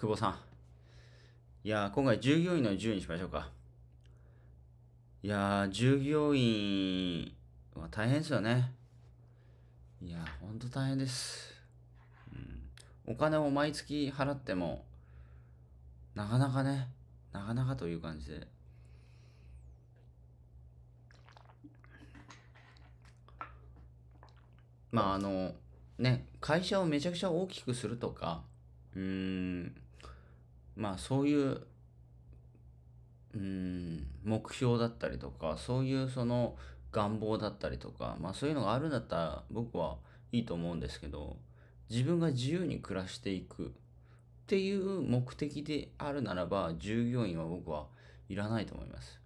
久保さん。いやー、今回従業員の10にしましょうか。いやー、従業員は大変ですよね。いやー、ほんと大変です。うん、お金を毎月払っても、なかなかね、なかなかという感じで。まああのね、会社をめちゃくちゃ大きくするとか、うーん、まあそういううん目標だったりとかそういうその願望だったりとかまあそういうのがあるんだったら僕はいいと思うんですけど自分が自由に暮らしていくっていう目的であるならば従業員は僕はいらないと思います。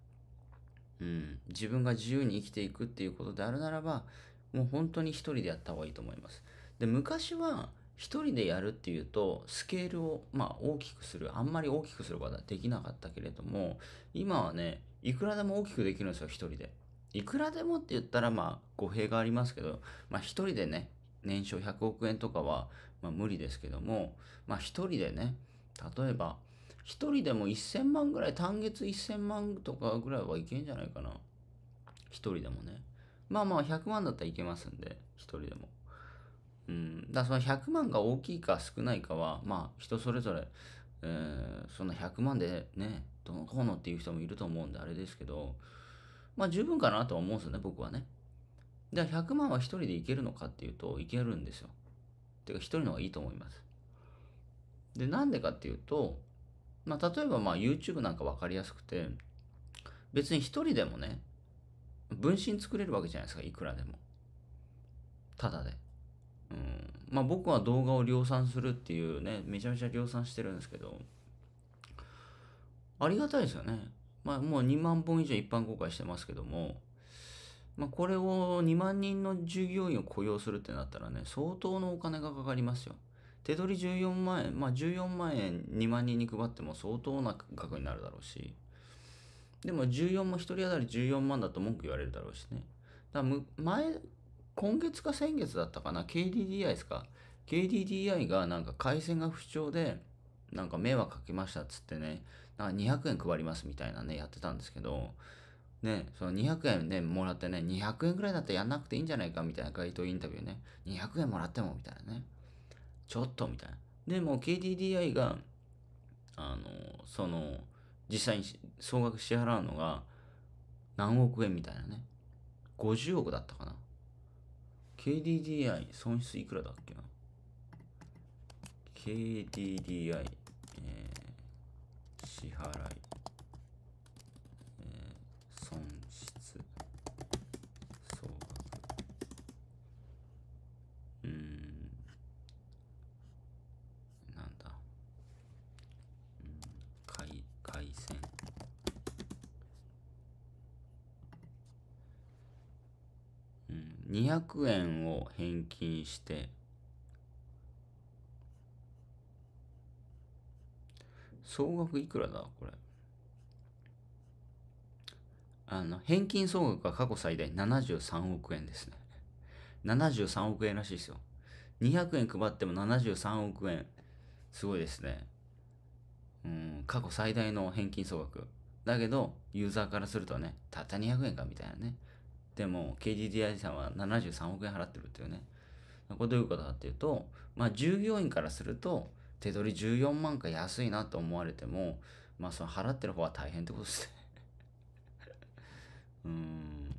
うん、自分が自由に生きていくっていうことであるならばもう本当に一人でやった方がいいと思います。で昔は一人でやるっていうと、スケールを、まあ、大きくする。あんまり大きくすることはできなかったけれども、今はね、いくらでも大きくできるんですよ、一人で。いくらでもって言ったら、まあ、語弊がありますけど、まあ、一人でね、年商100億円とかは、まあ、無理ですけども、まあ、一人でね、例えば、一人でも1000万ぐらい、単月1000万とかぐらいはいけんじゃないかな。一人でもね。まあまあ、100万だったらいけますんで、一人でも。うん、だその100万が大きいか少ないかは、まあ、人それぞれ、えー、そんな100万でね、どのこうのっていう人もいると思うんで、あれですけど、まあ、十分かなとは思うんですよね、僕はね。じゃあ100万は1人でいけるのかっていうと、いけるんですよ。てか、1人の方がいいと思います。で、なんでかっていうと、まあ、例えばまあ YouTube なんか分かりやすくて、別に1人でもね、分身作れるわけじゃないですか、いくらでも。ただで。まあ僕は動画を量産するっていうね、めちゃめちゃ量産してるんですけど、ありがたいですよね。まあもう2万本以上一般公開してますけども、まあこれを2万人の従業員を雇用するってなったらね、相当のお金がかかりますよ。手取り14万円、まあ14万円2万人に配っても相当な額になるだろうし、でも14万、1人当たり14万だと文句言われるだろうしね。だから前今月か先月だったかな ?KDDI ですか ?KDDI がなんか回線が不調で、なんか迷惑かけましたっつってね、なんか200円配りますみたいなね、やってたんですけど、ね、その200円でもらってね、200円ぐらいだったらやんなくていいんじゃないかみたいな街頭インタビューね、200円もらってもみたいなね、ちょっとみたいな。でも KDDI が、あの、その、実際に総額支払うのが何億円みたいなね、50億だったかな。KDDI 損失いくらだっけな ?KDDI、えー、支払い。200円を返金して、総額いくらだこれ。あの、返金総額は過去最大73億円ですね。73億円らしいですよ。200円配っても73億円。すごいですね。うん、過去最大の返金総額。だけど、ユーザーからするとね、たった200円かみたいなね。でも KDDI さんは73億円払ってるっていうね。これどういうことかっていうと、まあ従業員からすると、手取り14万か安いなと思われても、まあその払ってる方は大変ってことですね うん。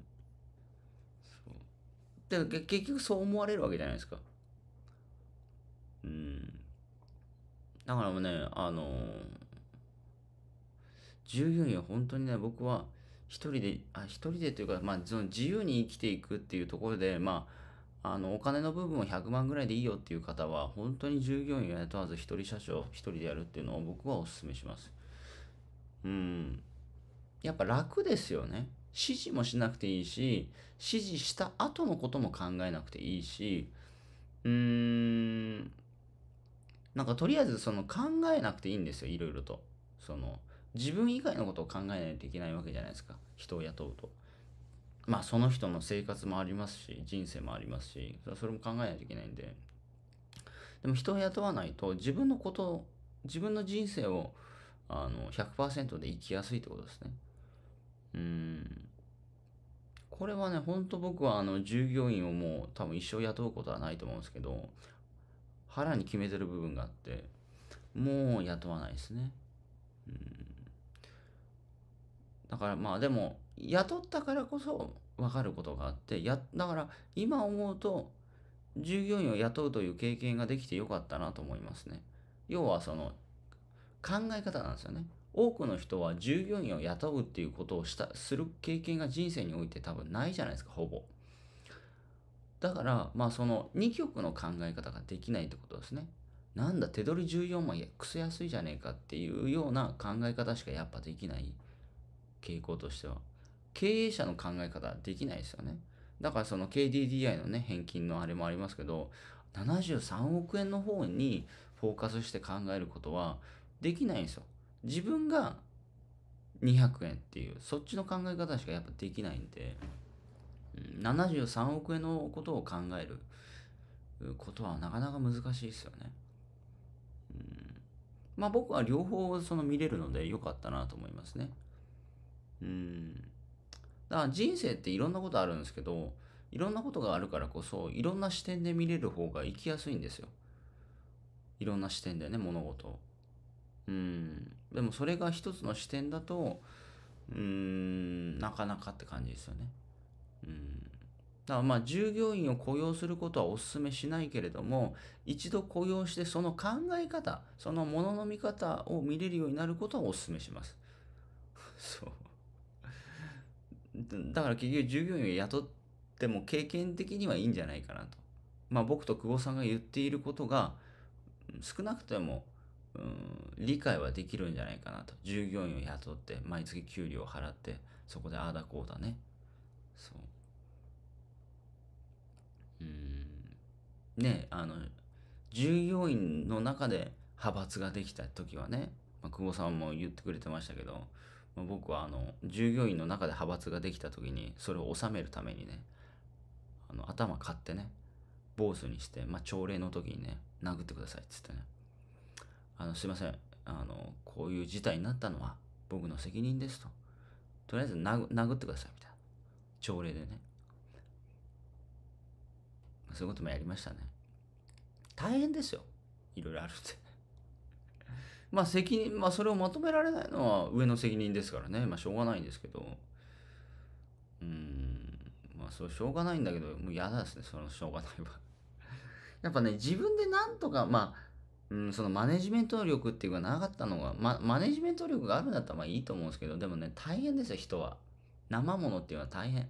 そう。で、結局そう思われるわけじゃないですか。うん。だからもうね、あのー、従業員は本当にね、僕は一人で、あ、一人でというか、まあ、その自由に生きていくっていうところで、まあ、あの、お金の部分を100万ぐらいでいいよっていう方は、本当に従業員を雇わず一人社長、一人でやるっていうのを僕はお勧めします。うん。やっぱ楽ですよね。指示もしなくていいし、指示した後のことも考えなくていいし、うーん、なんかとりあえずその考えなくていいんですよ、いろいろと。その、自分以外のことを考えないといけないわけじゃないですか人を雇うとまあその人の生活もありますし人生もありますしそれも考えないといけないんででも人を雇わないと自分のこと自分の人生をあの100%で生きやすいってことですねうんこれはねほんと僕はあの従業員をもう多分一生雇うことはないと思うんですけど腹に決めてる部分があってもう雇わないですねうんだからまあでも雇ったからこそ分かることがあってやだから今思うと従業員を雇うという経験ができてよかったなと思いますね要はその考え方なんですよね多くの人は従業員を雇うっていうことをしたする経験が人生において多分ないじゃないですかほぼだからまあその2極の考え方ができないってことですねなんだ手取り14万円やクソ安いじゃねえかっていうような考え方しかやっぱできない傾向としては。経営者の考え方できないですよね。だからその KDDI のね、返金のあれもありますけど、73億円の方にフォーカスして考えることはできないんですよ。自分が200円っていう、そっちの考え方しかやっぱできないんで、73億円のことを考えることはなかなか難しいですよね。うん、まあ僕は両方その見れるので良かったなと思いますね。うん。だから人生っていろんなことあるんですけど、いろんなことがあるからこそ、いろんな視点で見れる方が生きやすいんですよ。いろんな視点でね、物事を。うん。でもそれが一つの視点だと、うん、なかなかって感じですよね。うん。だからまあ従業員を雇用することはお勧めしないけれども、一度雇用してその考え方、そのものの見方を見れるようになることはお勧めします。そう。だから結局従業員を雇っても経験的にはいいんじゃないかなと。まあ僕と久保さんが言っていることが少なくても、うん、理解はできるんじゃないかなと。従業員を雇って毎月給料を払ってそこでああだこうだね。そう。うん。ねあの従業員の中で派閥ができた時はね、まあ、久保さんも言ってくれてましたけど僕はあの従業員の中で派閥ができた時にそれを収めるためにねあの頭買ってね坊主にして、まあ、朝礼の時にね殴ってくださいっつってねあのすいませんあのこういう事態になったのは僕の責任ですととりあえず殴ってくださいみたいな朝礼でねそういうこともやりましたね大変ですよいろいろあるってまあ責任、まあそれをまとめられないのは上の責任ですからね。まあしょうがないんですけど。うん。まあそれしょうがないんだけど、もう嫌だですね。そのしょうがないは やっぱね、自分でなんとか、まあ、うん、そのマネジメント力っていうかなかったのが、ま、マネジメント力があるんだったらまあいいと思うんですけど、でもね、大変ですよ、人は。生ものっていうのは大変。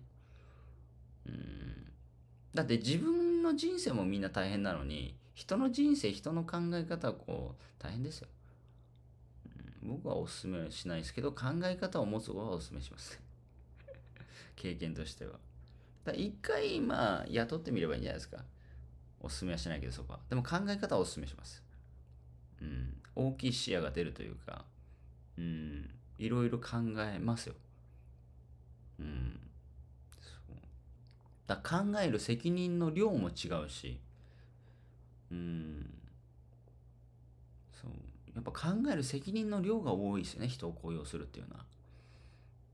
うん。だって自分の人生もみんな大変なのに、人の人生、人の考え方はこう、大変ですよ。僕はおすすめしないですけど、考え方を持つ方はおすすめします。経験としては。だ一回、まあ、雇ってみればいいんじゃないですか。おすすめはしないけど、そこは。でも考え方はおすすめします。うん。大きい視野が出るというか、うん。いろいろ考えますよ。うん。そう。だ考える責任の量も違うし、うん。やっぱ考える責任の量が多いですよね、人を雇用するっていうのは。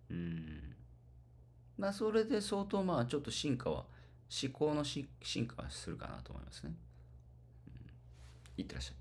うん。まあ、それで相当、まあ、ちょっと進化は、思考の進化はするかなと思いますね。うん、いってらっしゃい。